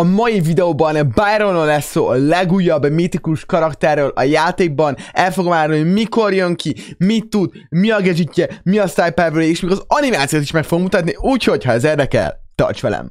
A mai videóban Byronról lesz szó a legújabb mitikus karakterről a játékban. El fogom állni, hogy mikor jön ki, mit tud, mi a gadgetje, mi a style és még az animációt is meg fogom mutatni, úgyhogy ha ez érdekel, tarts velem!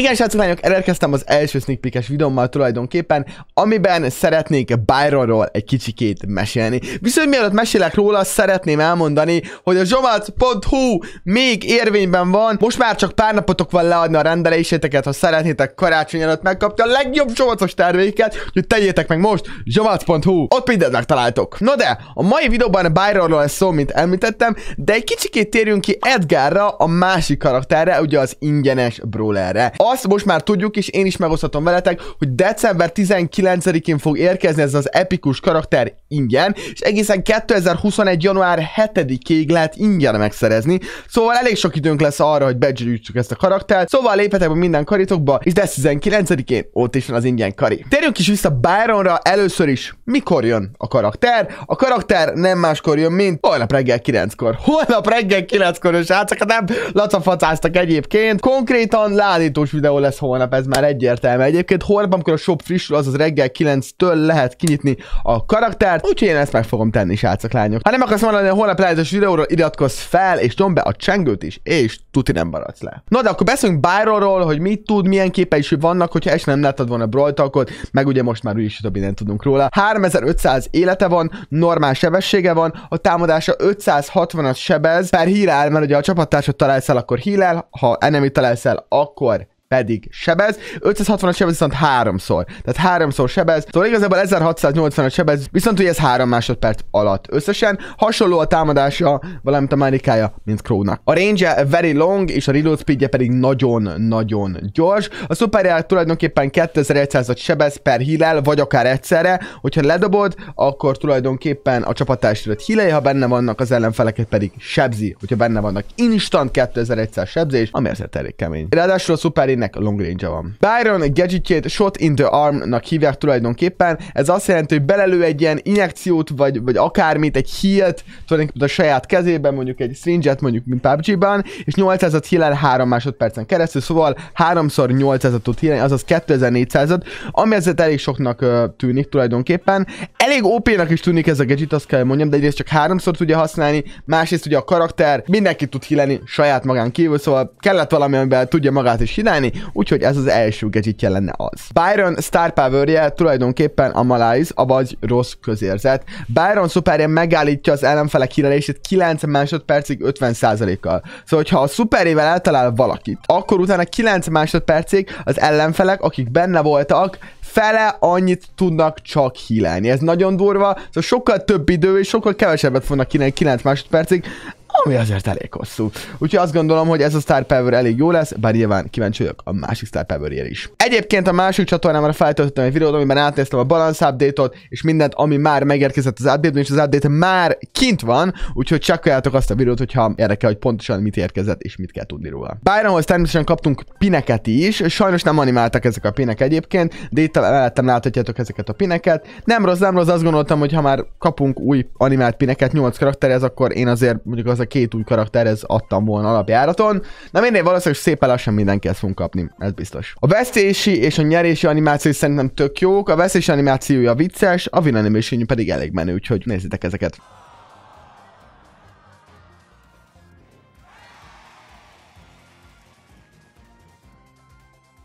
Igen, srácok, lányok, elérkeztem az első sneak videómmal tulajdonképpen, amiben szeretnék Byronról egy kicsikét mesélni. Viszont mielőtt mesélek róla, szeretném elmondani, hogy a zsomac.hu még érvényben van. Most már csak pár napotok van leadni a rendeléseteket, ha szeretnétek karácsony előtt megkapni a legjobb zsomacos terméket, hogy tegyétek meg most zsomac.hu. Ott mindent megtaláltok. Na de, a mai videóban Byronról lesz szó, mint említettem, de egy kicsikét térjünk ki Edgarra, a másik karakterre, ugye az ingyenes brawlerre azt most már tudjuk, és én is megoszthatom veletek, hogy december 19-én fog érkezni ez az epikus karakter ingyen, és egészen 2021. január 7-ig lehet ingyen megszerezni. Szóval elég sok időnk lesz arra, hogy begyűjtsük ezt a karaktert. Szóval lépetek be minden karitokba, és december 19-én ott is van az ingyen kari. Térjünk is vissza Byronra először is. Mikor jön a karakter? A karakter nem máskor jön, mint holnap reggel 9-kor. Holnap reggel 9-kor, srácok, hát nem lacafacáztak egyébként. Konkrétan lázítós órás videó lesz holnap, ez már egyértelmű. Egyébként holnap, amikor a shop frissül, az reggel 9-től lehet kinyitni a karaktert, úgyhogy én ezt meg fogom tenni, srácok, lányok. Ha nem akarsz maradni a holnap lehetős videóról, iratkozz fel, és nyomd be a csengőt is, és tuti nem maradsz le. Na de akkor beszélünk Byronról, hogy mit tud, milyen képei is vannak, hogyha esetleg nem láttad volna Broltakot, meg ugye most már úgyis több mindent tudunk róla. 3500 élete van, normál sebessége van, a támadása 560-at sebez per hírál, mert ugye a csapattársat találsz el, akkor hílel, ha enemy találsz el, akkor pedig sebez, 560-at sebez viszont háromszor. Tehát háromszor sebez, szóval igazából 1680-at sebez, viszont ugye ez három másodperc alatt összesen. Hasonló a támadása, valamint a manikája, mint króna. A range very long, és a reload speedje pedig nagyon-nagyon gyors. A szuperjár tulajdonképpen 2100-at sebez per hillel, vagy akár egyszerre. Hogyha ledobod, akkor tulajdonképpen a csapattársadat hílei ha benne vannak, az ellenfeleket pedig sebzi. Hogyha benne vannak instant 2100 sebzés, ami azért elég kemény. Ráadásul a szuperjár akinek long range -a van. Byron gadgetjét shot in the arm-nak hívják tulajdonképpen. Ez azt jelenti, hogy belelő egy ilyen injekciót, vagy, vagy akármit, egy healt, tulajdonképpen a saját kezében, mondjuk egy stringet, mondjuk mint PUBG-ban, és 800-at heal 3 másodpercen keresztül, szóval 3 x 800-at tud healni, azaz 2400-at, ami ezzel elég soknak uh, tűnik tulajdonképpen elég OP-nak is tűnik ez a gadget, azt kell mondjam, de egyrészt csak háromszor tudja használni, másrészt ugye a karakter, mindenki tud hileni saját magán kívül, szóval kellett valami, amivel tudja magát is hilálni, úgyhogy ez az első gadgetje lenne az. Byron Star power tulajdonképpen a Malaise, vagy rossz közérzet. Byron szuperje megállítja az ellenfelek hílelését 9 másodpercig 50%-kal. Szóval, ha a szuperével eltalál valakit, akkor utána 9 másodpercig az ellenfelek, akik benne voltak, fele annyit tudnak csak hílelni. Ez nagyon durva, szóval sokkal több idő és sokkal kevesebbet fognak kínálni 9 másodpercig, ami azért elég hosszú. Úgyhogy azt gondolom, hogy ez a Star Power elég jó lesz, bár nyilván kíváncsi vagyok a másik Star power is. Egyébként a másik csatornámra feltöltöttem egy videót, amiben átnéztem a balance update-ot, és mindent, ami már megérkezett az update és az update már kint van, úgyhogy csak azt a videót, hogyha érdekel, hogy pontosan mit érkezett és mit kell tudni róla. Byronhoz természetesen kaptunk pineket is, sajnos nem animáltak ezek a pinek egyébként, de itt mellettem láthatjátok ezeket a pineket. Nem rossz, nem rossz, azt gondoltam, hogy ha már kapunk új animált pineket, 8 karakter, ez akkor én azért mondjuk az ez a két új karakter, ez adtam volna alapjáraton. Na mindegy, valószínűleg szépen lassan mindenki ezt fogunk kapni, ez biztos. A vesztési és a nyerési animáció szerintem tök jók, a vesztési animációja vicces, a win pedig elég menő, úgyhogy nézzétek ezeket.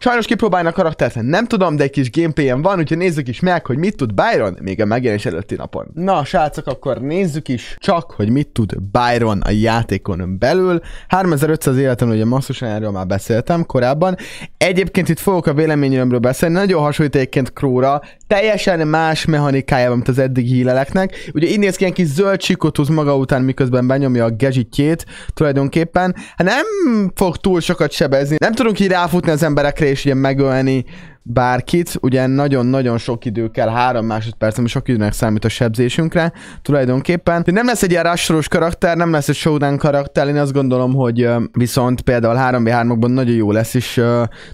Sajnos kipróbálni a karaktert, nem tudom, de egy kis gameplay van, úgyhogy nézzük is meg, hogy mit tud Byron még a megjelenés előtti napon. Na, srácok, akkor nézzük is csak, hogy mit tud Byron a játékon belül. 3500 életem, ugye masszusan erről már beszéltem korábban. Egyébként itt fogok a véleményemről beszélni, nagyon hasonlít egyébként Króra, teljesen más mechanikájában, mint az eddig híleleknek. Ugye így néz ki, ilyen kis zöld húz maga után, miközben benyomja a gezsitjét tulajdonképpen. Hát nem fog túl sokat sebezni, nem tudunk így ráfutni az emberekre és ugye megölni bárkit, ugye nagyon-nagyon sok idő kell, három másodperc, ami sok időnek számít a sebzésünkre, tulajdonképpen. De nem lesz egy ilyen rássoros karakter, nem lesz egy showdown karakter, én azt gondolom, hogy viszont például 3v3-okban nagyon jó lesz, és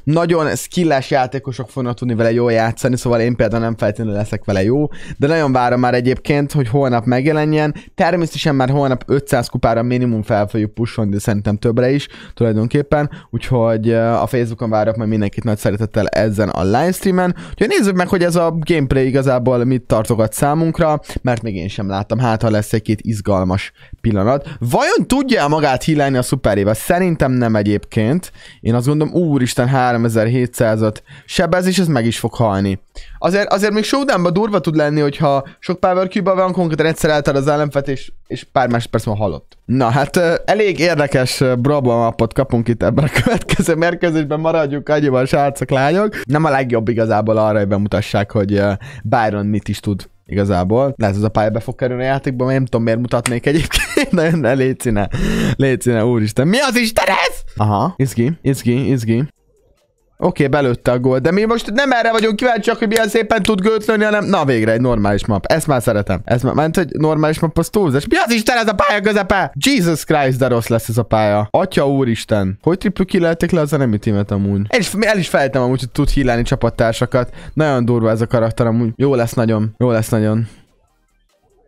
nagyon skilles játékosok fognak tudni vele jól játszani, szóval én például nem feltétlenül leszek vele jó, de nagyon várom már egyébként, hogy holnap megjelenjen. Természetesen már holnap 500 kupára minimum fel fogjuk pusolni, de szerintem többre is tulajdonképpen, úgyhogy a Facebookon várok majd mindenkit nagy szeretettel ezen a a livestreamen. Úgyhogy nézzük meg, hogy ez a gameplay igazából mit tartogat számunkra, mert még én sem láttam, hát ha lesz egy-két izgalmas pillanat. Vajon tudja -e magát hílelni a szuperével? Szerintem nem egyébként. Én azt gondolom, úristen, 3700-at sebez, és ez meg is fog halni azért, azért még showdownban durva tud lenni, hogyha sok power cube van, konkrétan egyszer eltel az ellenfet, és, és pár van halott. Na hát elég érdekes Brabham mapot kapunk itt ebben a következő mérkőzésben, maradjuk annyiban srácok, lányok. Nem a legjobb igazából arra, hogy bemutassák, hogy Byron mit is tud igazából. Lehet, ez a pálya be fog kerülni a játékba, mert nem tudom, miért mutatnék egyébként. Na, ne, légy színe. Légy színe, úristen. Mi az Isten ez? Aha, izgi, izgi, izgi. Oké, okay, belőtte a gól, de mi most nem erre vagyunk kíváncsiak, hogy milyen szépen tud gőtlölni, hanem na végre egy normális map. Ezt már szeretem. Ez már ment, hogy normális map az túlzás. Mi az Isten ez a pálya közepe? Jesus Christ, de rossz lesz ez a pálya. Atya úristen. Hogy ki lehetek le az enemi tímet amúgy? El is, el is fejtem amúgy, hogy tud hílálni csapattársakat. Nagyon durva ez a karakter amúgy. Jó lesz nagyon. Jó lesz nagyon.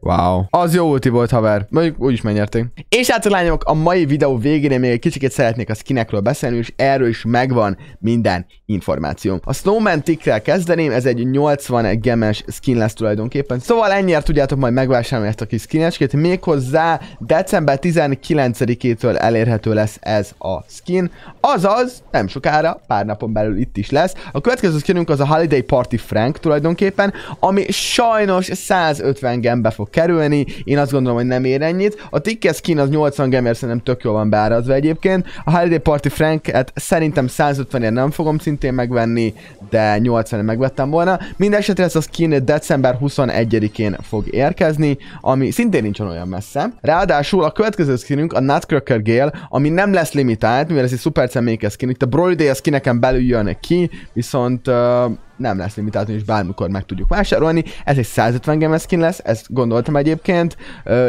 Wow. Az jó ulti volt, haver. Mondjuk is megnyerték. És hát lányok, a mai videó végén még egy kicsit szeretnék a skinekről beszélni, és erről is megvan minden információm. A Snowman Tickkel kezdeném, ez egy 80 gemes skin lesz tulajdonképpen. Szóval ennyiért tudjátok majd megvásárolni ezt a kis skinecskét, méghozzá december 19-től elérhető lesz ez a skin, azaz nem sokára, pár napon belül itt is lesz. A következő skinünk az a Holiday Party Frank tulajdonképpen, ami sajnos 150 gembe fog kerülni, én azt gondolom, hogy nem ér ennyit. A Ticket skin az 80 gemért szerintem tök jól van beárazva egyébként. A Holiday Party Frank, hát szerintem 150-ért nem fogom szintén megvenni, de 80 megvettem volna. Mindenesetre ez a skin december 21-én fog érkezni, ami szintén nincsen olyan messze. Ráadásul a következő skinünk a Nutcracker Gale, ami nem lesz limitált, mivel ez egy szuper személyes skin. Itt a Broly Day nekem belül jön ki, viszont uh, nem lesz limitált, és bármikor meg tudjuk vásárolni. Ez egy 150 gemes skin lesz, ezt gondoltam egyébként,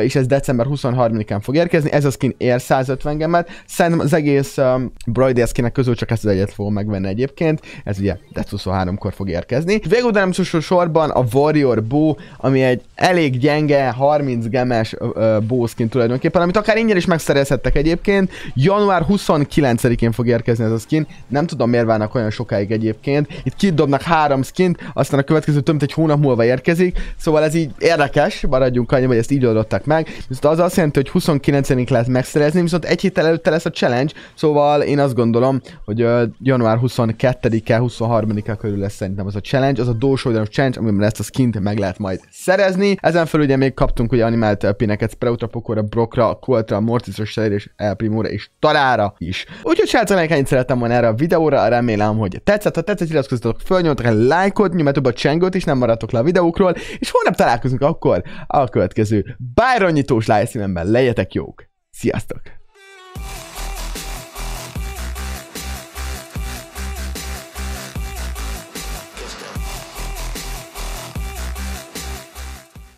és ez december 23-án fog érkezni. Ez a skin ér 150 gemet. Szerintem az egész um, Broider skinek közül csak ezt az egyet fogom megvenni egyébként. Ez ugye december 23-kor fog érkezni. Végül, de nem sorban a Warrior Bow, ami egy elég gyenge 30 gemes uh, bow skin tulajdonképpen, amit akár ingyen is megszerezhettek egyébként. Január 29-én fog érkezni ez a skin. Nem tudom, miért várnak olyan sokáig egyébként. Itt kidobnak három skint, aztán a következő több mint egy hónap múlva érkezik, szóval ez így érdekes, maradjunk annyi, hogy ezt így oldották meg, viszont az azt jelenti, hogy 29-ig lehet megszerezni, viszont egy héttel előtte lesz a challenge, szóval én azt gondolom, hogy uh, január 22-e, 23-e körül lesz szerintem az a challenge, az a Dósoldanos challenge, amiben ezt a skint meg lehet majd szerezni, ezen felül ugye még kaptunk ugye animált pineket Spreutra, Pokora, Brokra, Koltra, Mortisra, és El és talára is. Úgyhogy srácok, ennyit szerettem volna erre a videóra, remélem, hogy tetszett, ha tetszett, iratkozzatok, fölnyomtak el lájkot, nyomjatok a csengőt, és nem maradtok le a videókról, és holnap találkozunk akkor a következő báronyítós live streamben. Legyetek jók! Sziasztok!